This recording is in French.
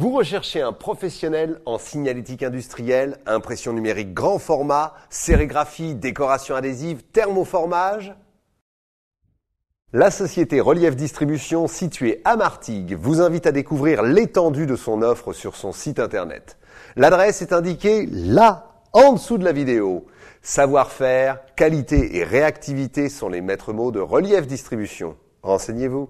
Vous recherchez un professionnel en signalétique industrielle, impression numérique grand format, sérigraphie, décoration adhésive, thermoformage La société Relief Distribution, située à Martigues, vous invite à découvrir l'étendue de son offre sur son site internet. L'adresse est indiquée là, en dessous de la vidéo. Savoir-faire, qualité et réactivité sont les maîtres mots de Relief Distribution. Renseignez-vous.